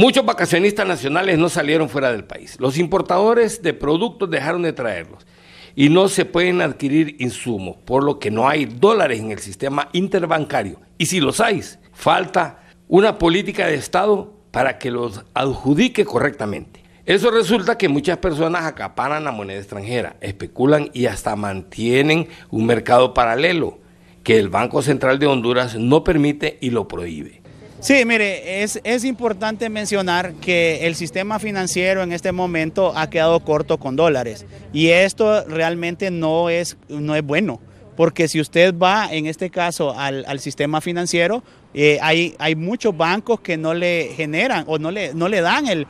Muchos vacacionistas nacionales no salieron fuera del país. Los importadores de productos dejaron de traerlos y no se pueden adquirir insumos, por lo que no hay dólares en el sistema interbancario. Y si los hay, falta una política de Estado para que los adjudique correctamente. Eso resulta que muchas personas acaparan la moneda extranjera, especulan y hasta mantienen un mercado paralelo que el Banco Central de Honduras no permite y lo prohíbe. Sí, mire, es, es, importante mencionar que el sistema financiero en este momento ha quedado corto con dólares y esto realmente no es, no es bueno porque si usted va en este caso al, sistema financiero, eh, hay, muchos bancos que no le generan o no le, no le dan el,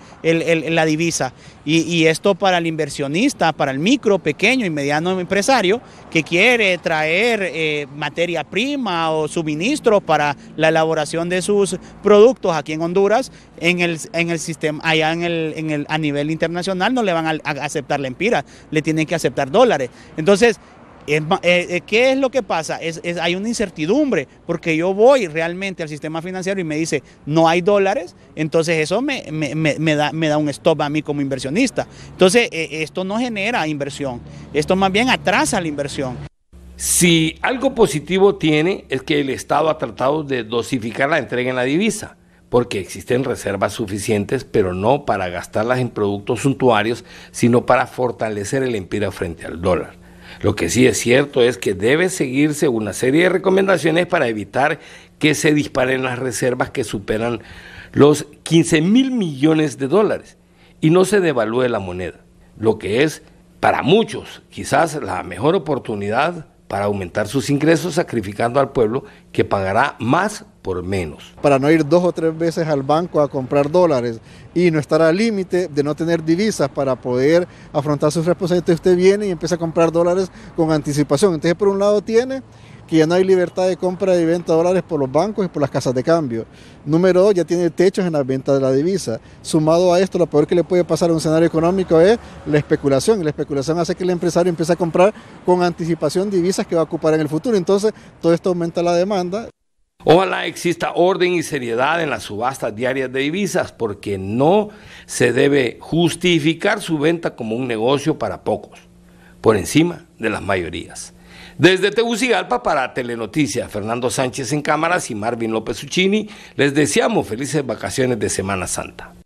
la divisa. Y, esto para el inversionista, para el micro, pequeño y mediano empresario que quiere traer eh, materia prima o suministro para la elaboración de sus productos aquí en Honduras, en el, en el sistema, allá en el, en el, a nivel internacional no le van a, a aceptar la empira, le tienen que aceptar dólares. Entonces, eh, eh, ¿Qué es lo que pasa? Es, hay una incertidumbre, porque yo voy realmente al sistema financiero y me dice, no hay dólares, entonces eso me, da, me da, un stop a mí como inversionista. Entonces, eh, esto no genera inversión, esto más bien atrasa la inversión. Si algo positivo tiene es que el Estado ha tratado de dosificar la entrega en la divisa porque existen reservas suficientes, pero no para gastarlas en productos suntuarios, sino para fortalecer el empira frente al dólar. Lo que sí es cierto es que debe seguirse una serie de recomendaciones para evitar que se disparen las reservas que superan los 15 mil millones de dólares y no se devalúe la moneda, lo que es para muchos quizás la mejor oportunidad para aumentar sus ingresos sacrificando al pueblo que pagará más menos. Para no ir dos o tres veces al banco a comprar dólares y no estar al límite de no tener divisas para poder afrontar sus responsabilidades, usted viene y empieza a comprar dólares con anticipación. Entonces, por un lado tiene que ya no hay libertad de compra y venta de dólares por los bancos y por las casas de cambio. Número dos, ya tiene techos en la venta de la divisa. Sumado a esto, lo peor que le puede pasar a un escenario económico es la especulación. La especulación hace que el empresario empiece a comprar con anticipación divisas que va a ocupar en el futuro. Entonces, todo esto aumenta la demanda. Ojalá exista orden y seriedad en las subastas diarias de divisas, porque no se debe justificar su venta como un negocio para pocos, por encima de las mayorías. Desde Tegucigalpa para Telenoticias, Fernando Sánchez en cámaras y Marvin López Uccini, les deseamos felices vacaciones de Semana Santa.